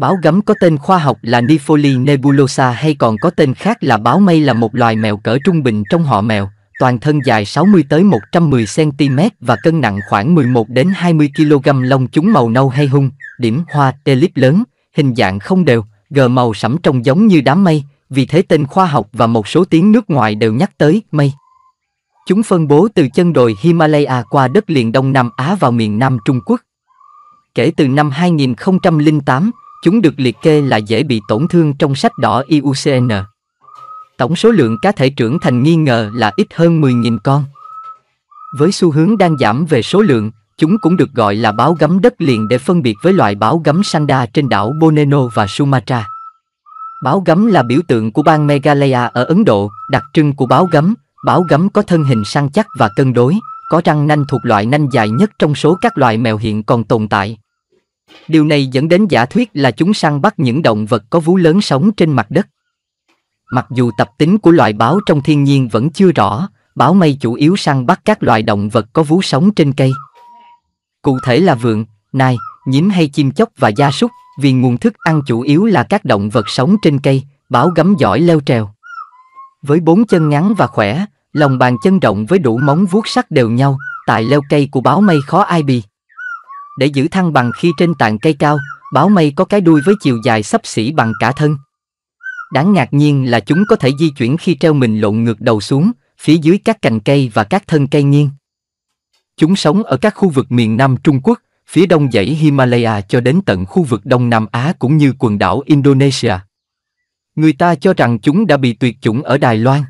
Báo gấm có tên khoa học là Nifoli nebulosa hay còn có tên khác là báo mây là một loài mèo cỡ trung bình trong họ mèo, toàn thân dài 60 tới 110 cm và cân nặng khoảng 11 đến 20 kg lông chúng màu nâu hay hung, điểm hoa telip lớn, hình dạng không đều, gờ màu sẫm trông giống như đám mây, vì thế tên khoa học và một số tiếng nước ngoài đều nhắc tới mây. Chúng phân bố từ chân đồi Himalaya qua đất liền Đông Nam Á vào miền Nam Trung Quốc. Kể từ năm 2008, Chúng được liệt kê là dễ bị tổn thương trong sách đỏ IUCN. Tổng số lượng cá thể trưởng thành nghi ngờ là ít hơn 10.000 con. Với xu hướng đang giảm về số lượng, chúng cũng được gọi là báo gấm đất liền để phân biệt với loài báo gấm sanda trên đảo Borneo và Sumatra. Báo gấm là biểu tượng của bang Meghalaya ở Ấn Độ, đặc trưng của báo gấm, báo gấm có thân hình săn chắc và cân đối, có răng nanh thuộc loại nanh dài nhất trong số các loài mèo hiện còn tồn tại. Điều này dẫn đến giả thuyết là chúng săn bắt những động vật có vú lớn sống trên mặt đất. Mặc dù tập tính của loài báo trong thiên nhiên vẫn chưa rõ, báo mây chủ yếu săn bắt các loài động vật có vú sống trên cây. Cụ thể là vượn, nai, nhím hay chim chóc và gia súc, vì nguồn thức ăn chủ yếu là các động vật sống trên cây, báo gấm giỏi leo trèo. Với bốn chân ngắn và khỏe, lòng bàn chân rộng với đủ móng vuốt sắc đều nhau, tại leo cây của báo mây khó ai bì. Để giữ thăng bằng khi trên tàn cây cao, báo mây có cái đuôi với chiều dài sắp xỉ bằng cả thân. Đáng ngạc nhiên là chúng có thể di chuyển khi treo mình lộn ngược đầu xuống, phía dưới các cành cây và các thân cây nghiêng. Chúng sống ở các khu vực miền Nam Trung Quốc, phía đông dãy Himalaya cho đến tận khu vực Đông Nam Á cũng như quần đảo Indonesia. Người ta cho rằng chúng đã bị tuyệt chủng ở Đài Loan.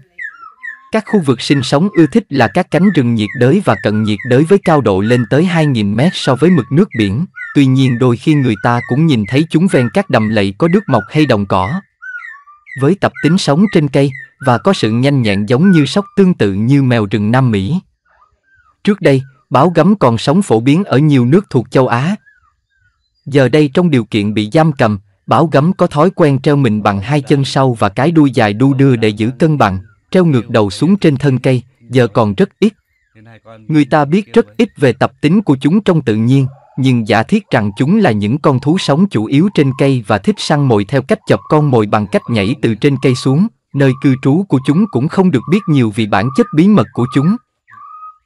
Các khu vực sinh sống ưa thích là các cánh rừng nhiệt đới và cận nhiệt đới với cao độ lên tới 2.000 mét so với mực nước biển, tuy nhiên đôi khi người ta cũng nhìn thấy chúng ven các đầm lầy có nước mọc hay đồng cỏ. Với tập tính sống trên cây và có sự nhanh nhẹn giống như sóc tương tự như mèo rừng Nam Mỹ. Trước đây, báo gấm còn sống phổ biến ở nhiều nước thuộc châu Á. Giờ đây trong điều kiện bị giam cầm, báo gấm có thói quen treo mình bằng hai chân sau và cái đuôi dài đu đưa để giữ cân bằng treo ngược đầu xuống trên thân cây, giờ còn rất ít. Người ta biết rất ít về tập tính của chúng trong tự nhiên, nhưng giả thiết rằng chúng là những con thú sống chủ yếu trên cây và thích săn mồi theo cách chập con mồi bằng cách nhảy từ trên cây xuống, nơi cư trú của chúng cũng không được biết nhiều vì bản chất bí mật của chúng.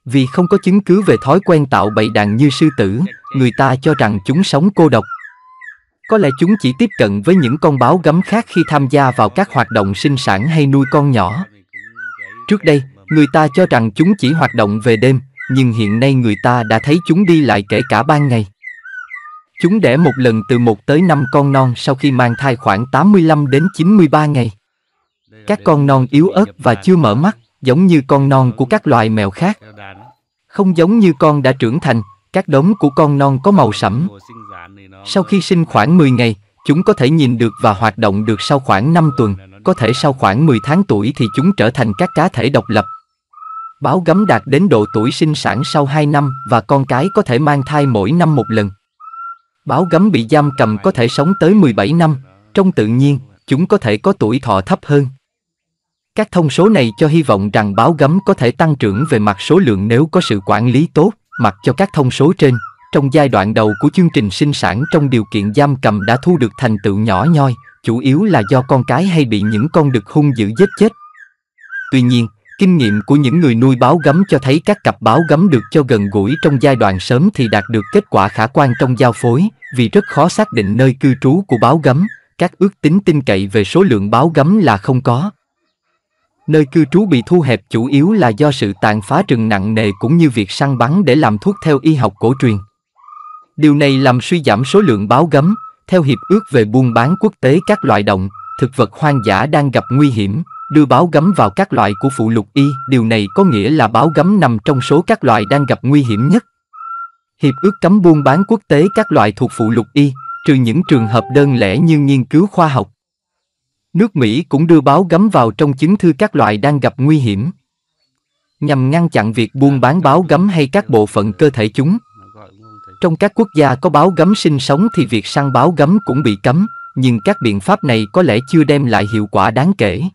Vì không có chứng cứ về thói quen tạo bầy đàn như sư tử, người ta cho rằng chúng sống cô độc. Có lẽ chúng chỉ tiếp cận với những con báo gấm khác khi tham gia vào các hoạt động sinh sản hay nuôi con nhỏ, Trước đây, người ta cho rằng chúng chỉ hoạt động về đêm, nhưng hiện nay người ta đã thấy chúng đi lại kể cả ban ngày. Chúng đẻ một lần từ 1 tới 5 con non sau khi mang thai khoảng 85 đến 93 ngày. Các con non yếu ớt và chưa mở mắt, giống như con non của các loài mèo khác. Không giống như con đã trưởng thành, các đống của con non có màu sẫm. Sau khi sinh khoảng 10 ngày, chúng có thể nhìn được và hoạt động được sau khoảng 5 tuần có thể sau khoảng 10 tháng tuổi thì chúng trở thành các cá thể độc lập. Báo gấm đạt đến độ tuổi sinh sản sau 2 năm và con cái có thể mang thai mỗi năm một lần. Báo gấm bị giam cầm có thể sống tới 17 năm, trong tự nhiên, chúng có thể có tuổi thọ thấp hơn. Các thông số này cho hy vọng rằng báo gấm có thể tăng trưởng về mặt số lượng nếu có sự quản lý tốt, mặc cho các thông số trên, trong giai đoạn đầu của chương trình sinh sản trong điều kiện giam cầm đã thu được thành tựu nhỏ nhoi, chủ yếu là do con cái hay bị những con đực hung dữ giết chết. Tuy nhiên, kinh nghiệm của những người nuôi báo gấm cho thấy các cặp báo gấm được cho gần gũi trong giai đoạn sớm thì đạt được kết quả khả quan trong giao phối, vì rất khó xác định nơi cư trú của báo gấm, các ước tính tin cậy về số lượng báo gấm là không có. Nơi cư trú bị thu hẹp chủ yếu là do sự tàn phá rừng nặng nề cũng như việc săn bắn để làm thuốc theo y học cổ truyền. Điều này làm suy giảm số lượng báo gấm, theo hiệp ước về buôn bán quốc tế các loại động, thực vật hoang dã đang gặp nguy hiểm, đưa báo gấm vào các loại của phụ lục y, điều này có nghĩa là báo gấm nằm trong số các loại đang gặp nguy hiểm nhất. Hiệp ước cấm buôn bán quốc tế các loại thuộc phụ lục y, trừ những trường hợp đơn lẻ như nghiên cứu khoa học. Nước Mỹ cũng đưa báo gấm vào trong chứng thư các loại đang gặp nguy hiểm. Nhằm ngăn chặn việc buôn bán báo gấm hay các bộ phận cơ thể chúng, trong các quốc gia có báo gấm sinh sống thì việc săn báo gấm cũng bị cấm, nhưng các biện pháp này có lẽ chưa đem lại hiệu quả đáng kể.